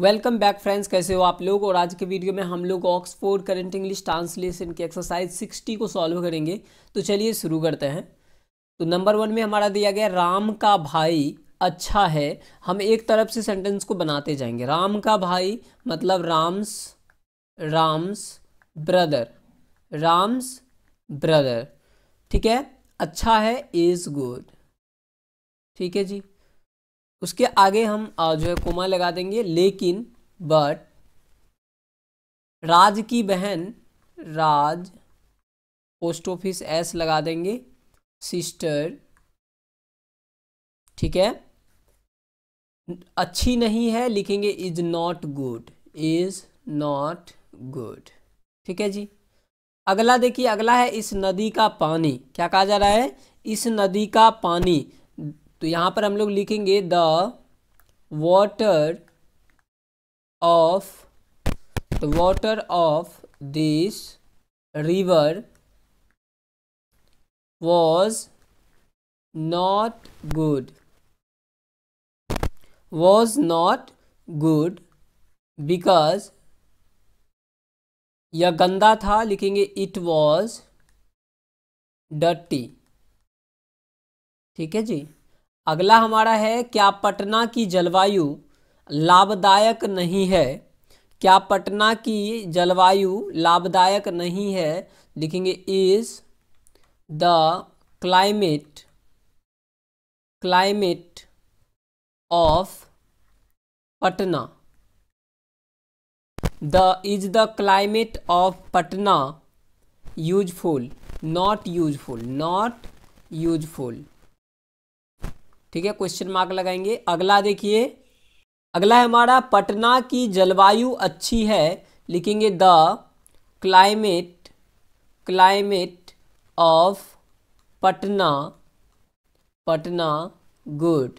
welcome back friends कैसे हो आप लोग और आज के वीडियो में हम लोग ऑक्सफोर्ड करेंट इंग्लिश ट्रांसलेशन की एक्सरसाइज 60 को सॉल्व करेंगे तो चलिए शुरू करते हैं तो नंबर वन में हमारा दिया गया राम का भाई अच्छा है हम एक तरफ से सेंटेंस को बनाते जाएंगे राम का भाई मतलब राम्स राम्स ब्रदर राम्स ब्रदर ठीक है अच्छा है इज़ गुड ठीक है जी उसके आगे हम जो है कोमा लगा देंगे लेकिन बट राज की बहन राज पोस्ट ऑफिस एस लगा देंगे सिस्टर ठीक है अच्छी नहीं है लिखेंगे is not good is not good ठीक है जी अगला देखिए अगला है इस नदी का पानी क्या कहा जा रहा है इस नदी का पानी तो यहां पर हम लोग लिखेंगे the water of the water of this river was not good was not good because यह गंदा था लिखेंगे इट वॉज डी ठीक है जी अगला हमारा है क्या पटना की जलवायु लाभदायक नहीं है क्या पटना की जलवायु लाभदायक नहीं है लिखेंगे is the climate climate of Patna the is the climate of Patna useful not useful not useful ठीक है क्वेश्चन मार्क लगाएंगे अगला देखिए अगला है हमारा पटना की जलवायु अच्छी है लिखेंगे the climate climate of Patna Patna good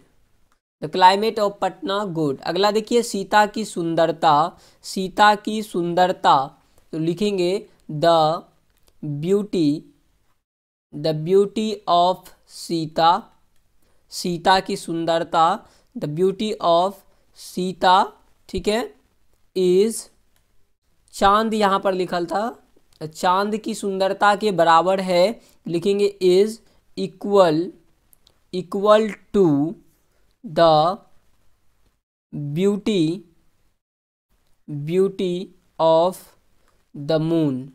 the climate of Patna good अगला देखिए सीता की सुंदरता सीता की सुंदरता तो लिखेंगे the beauty the beauty of Sita Sita की सुंदरता द ब्यूटी ऑफ सीता ठीक है इज चांद यहाँ पर लिखल था चांद की सुंदरता के बराबर है लिखेंगे is equal equal to the beauty beauty of the moon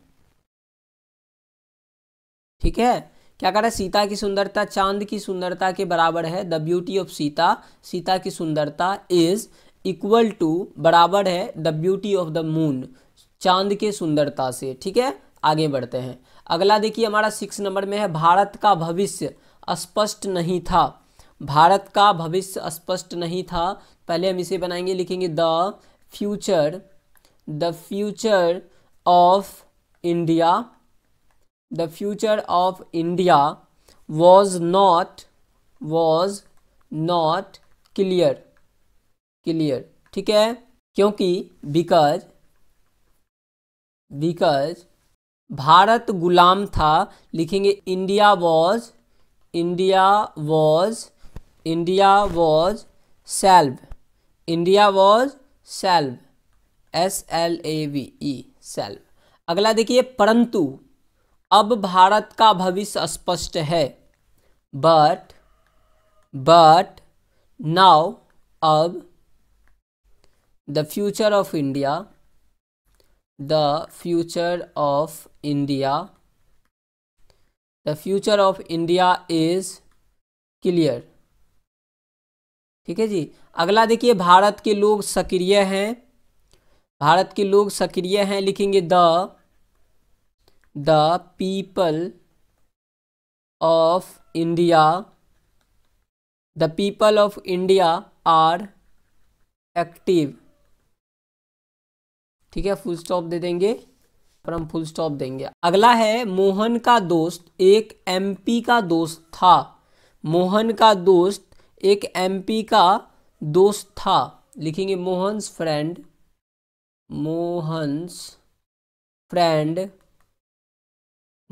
ठीक है क्या कह रहा है सीता की सुंदरता चांद की सुंदरता के बराबर है the beauty of Sita Sita की सुंदरता इज इक्वल टू बराबर है the beauty of the moon चांद के सुंदरता से ठीक है आगे बढ़ते हैं अगला देखिए हमारा सिक्स नंबर में है भारत का भविष्य स्पष्ट नहीं था भारत का भविष्य स्पष्ट नहीं था पहले हम इसे बनाएंगे लिखेंगे the future the future of India the future of India was not was not clear clear ठीक है क्योंकि बिकॉज बिकॉज भारत गुलाम था लिखेंगे India was India was India was slave India was slave S L A V E slave अगला देखिए परंतु अब भारत का भविष्य स्पष्ट है बट बट नाउ अब the future of India the future of India the future of India is clear ठीक है जी अगला देखिए भारत के लोग सक्रिय हैं भारत के लोग सक्रिय हैं लिखेंगे the the people of India the people of India are active ठीक है फुल स्टॉप दे देंगे पर हम फुल स्टॉप देंगे अगला है मोहन का दोस्त एक एमपी का दोस्त था मोहन का दोस्त एक एमपी का दोस्त था लिखेंगे Mohan friend Mohan friend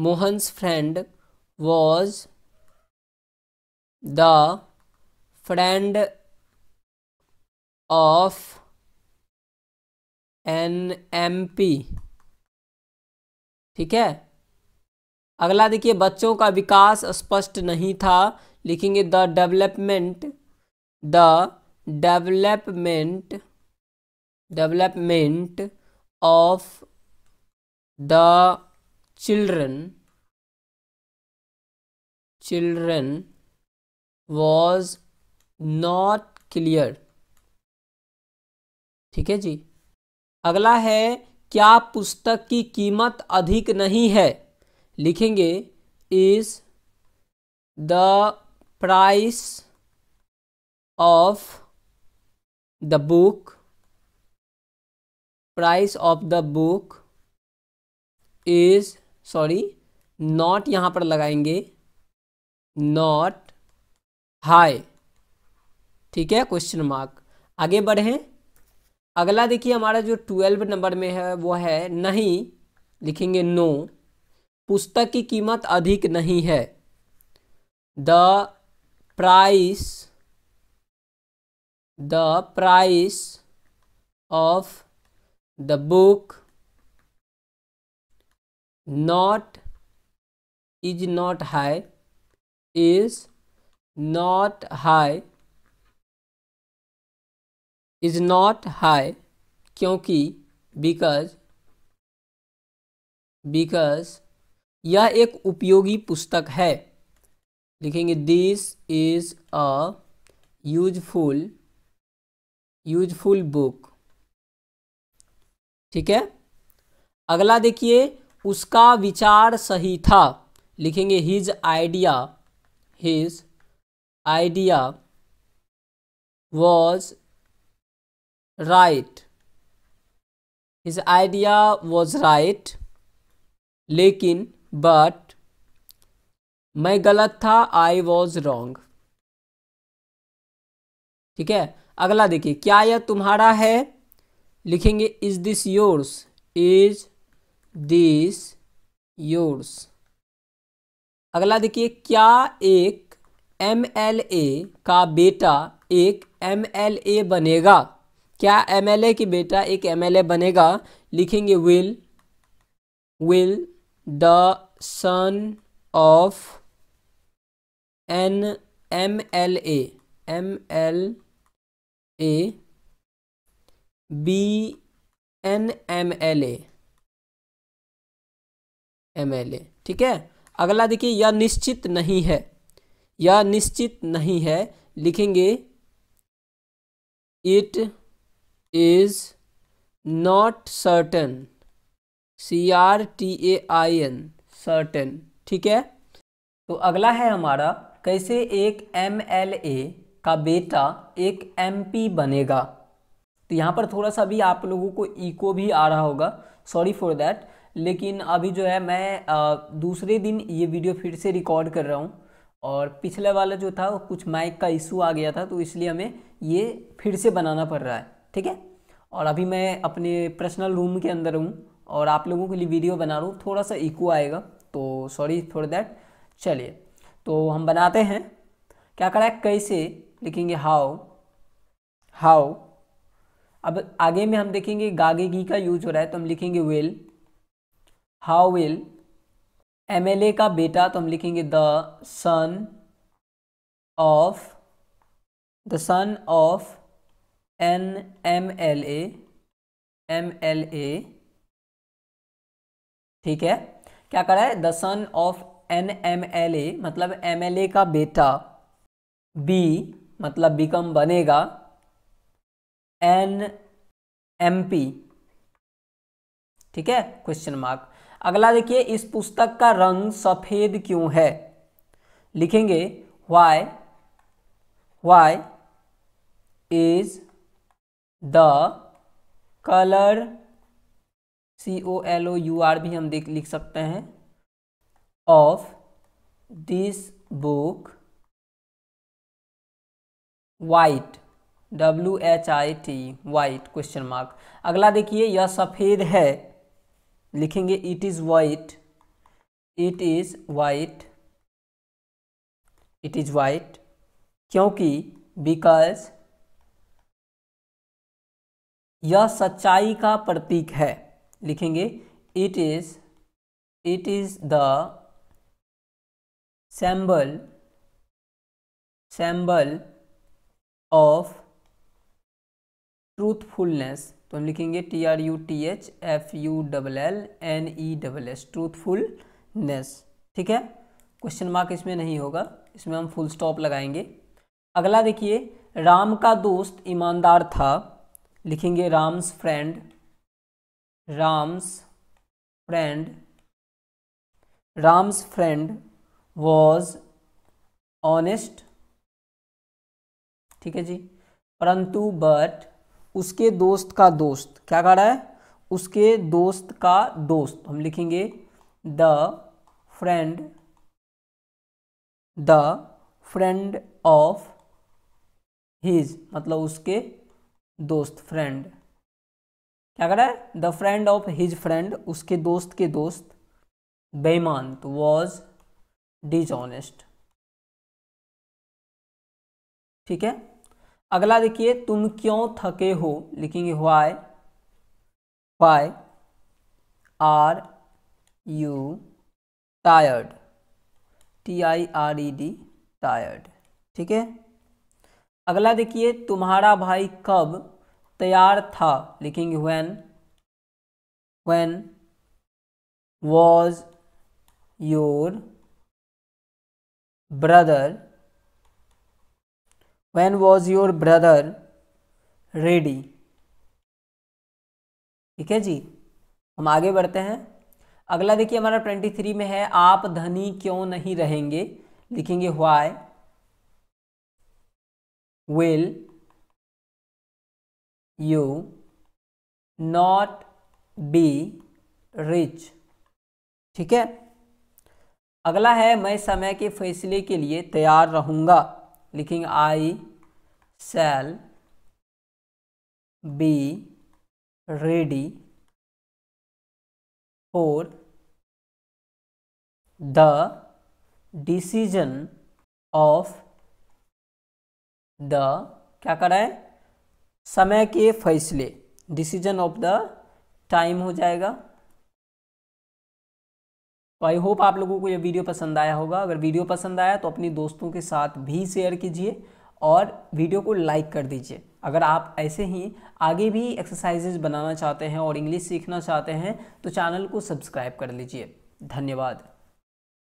Mohan's friend was the friend of N M P ठीक है अगला देखिए बच्चों का विकास स्पष्ट नहीं था लिखेंगे the development the development development of the children children was not clear ठीक है जी अगला है क्या पुस्तक की कीमत अधिक नहीं है लिखेंगे is the price of the book price of the book is sorry not यहां पर लगाएंगे नॉट हाई ठीक है क्वेश्चन मार्क आगे बढ़ें अगला देखिए हमारा जो ट्वेल्व नंबर में है वो है नहीं लिखेंगे नो पुस्तक की कीमत अधिक नहीं है the price the price of the book not is not high is not high is not high क्योंकि बिकॉज बिकॉज यह एक उपयोगी पुस्तक है लिखेंगे this is a useful useful book ठीक है अगला देखिए उसका विचार सही था लिखेंगे his idea his idea was right his idea was right लेकिन बट मैं गलत था आई वॉज रॉन्ग ठीक है अगला देखिए क्या यह तुम्हारा है लिखेंगे is this yours is this yours अगला देखिए क्या एक एम एल ए का बेटा एक एम एल ए बनेगा क्या एम एल ए की बेटा एक एम एल ए बनेगा लिखेंगे will will the son of N M L A M L A B N M L A MLA ठीक है अगला देखिए यह निश्चित नहीं है यह निश्चित नहीं है लिखेंगे it is not certain C R T A I N certain ठीक है तो अगला है हमारा कैसे एक एम एल ए का बेटा एक एम पी बनेगा तो यहाँ पर थोड़ा सा भी आप लोगों को इको भी आ रहा होगा सॉरी फॉर दैट लेकिन अभी जो है मैं आ, दूसरे दिन ये वीडियो फिर से रिकॉर्ड कर रहा हूँ और पिछला वाला जो था कुछ माइक का इशू आ गया था तो इसलिए हमें ये फिर से बनाना पड़ रहा है ठीक है और अभी मैं अपने पर्सनल रूम के अंदर हूँ और आप लोगों के लिए वीडियो बना रहा हूँ थोड़ा सा इको आएगा तो सॉरी फॉर देट चलिए तो हम बनाते हैं क्या करा है कैसे लिखेंगे हाउ हाउ अब आगे में हम देखेंगे गागे घी का यूज हो रहा है तो हम लिखेंगे well how will M L A का बेटा तो हम लिखेंगे the son of the son of N M L A M L A ठीक है क्या करा है the son of N M L A मतलब एम एल ए का बेटा बी मतलब बिकम बनेगा एन एम पी ठीक है क्वेश्चन मार्क अगला देखिए इस पुस्तक का रंग सफ़ेद क्यों है लिखेंगे why why is the colour C O L O U R भी हम देख लिख सकते हैं of this book white W H I T white question mark अगला देखिए यह सफ़ेद है लिखेंगे it is white it is white it is white क्योंकि बिकॉज यह सच्चाई का प्रतीक है लिखेंगे it is it is the symbol symbol of truthfulness तो हम लिखेंगे T R U T H F U double L N E double S truthfulness ठीक है क्वेश्चन मार्क इसमें नहीं होगा इसमें हम फुल स्टॉप लगाएंगे अगला देखिए राम का दोस्त ईमानदार था लिखेंगे Ram's friend Ram's friend Ram's friend was honest ठीक है जी परंतु बट उसके दोस्त का दोस्त क्या कह रहा है उसके दोस्त का दोस्त हम लिखेंगे the friend the friend of his मतलब उसके दोस्त फ्रेंड क्या कह रहा है the friend of his friend उसके दोस्त के दोस्त बेईमान तो वॉज डिजॉनेस्ट ठीक है अगला देखिए तुम क्यों थके हो लिखेंगे why why are you tired T I R E D tired ठीक है अगला देखिए तुम्हारा भाई कब तैयार था लिखेंगे when when was your brother when was your brother ready ठीक है जी हम आगे बढ़ते हैं अगला देखिए हमारा ट्वेंटी थ्री में है आप धनी क्यों नहीं रहेंगे लिखेंगे why will you not be rich ठीक है अगला है मैं समय के फैसले के लिए तैयार रहूंगा लिखेंगे I shall be ready for the decision of the क्या कराएं समय के फैसले डिसीजन ऑफ द टाइम हो जाएगा तो आई होप आप लोगों को यह वीडियो पसंद आया होगा अगर वीडियो पसंद आया तो अपने दोस्तों के साथ भी शेयर कीजिए और वीडियो को लाइक कर दीजिए अगर आप ऐसे ही आगे भी एक्सरसाइजेज बनाना चाहते हैं और इंग्लिश सीखना चाहते हैं तो चैनल को सब्सक्राइब कर लीजिए धन्यवाद